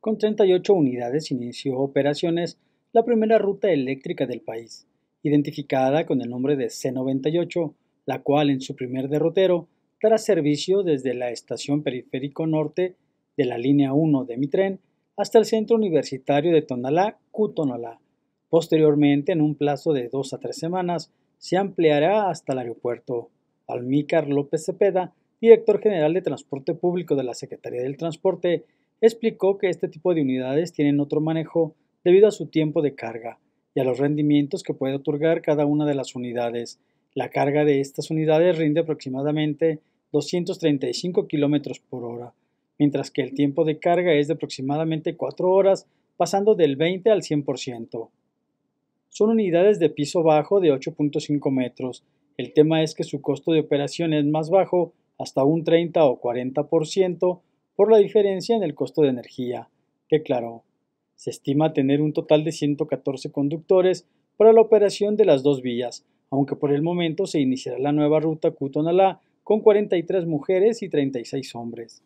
Con 38 unidades inició operaciones la primera ruta eléctrica del país, identificada con el nombre de C98, la cual en su primer derrotero dará servicio desde la estación periférico norte de la línea 1 de Mitren hasta el centro universitario de Tonalá, Cutonalá. Posteriormente, en un plazo de dos a tres semanas, se ampliará hasta el aeropuerto. Palmícar López Cepeda, director general de Transporte Público de la Secretaría del Transporte, explicó que este tipo de unidades tienen otro manejo debido a su tiempo de carga y a los rendimientos que puede otorgar cada una de las unidades. La carga de estas unidades rinde aproximadamente 235 km por hora, mientras que el tiempo de carga es de aproximadamente 4 horas, pasando del 20 al 100%. Son unidades de piso bajo de 8.5 metros. El tema es que su costo de operación es más bajo, hasta un 30 o 40%, por la diferencia en el costo de energía, que claro, Se estima tener un total de 114 conductores para la operación de las dos vías, aunque por el momento se iniciará la nueva ruta Cutonalá con 43 mujeres y 36 hombres.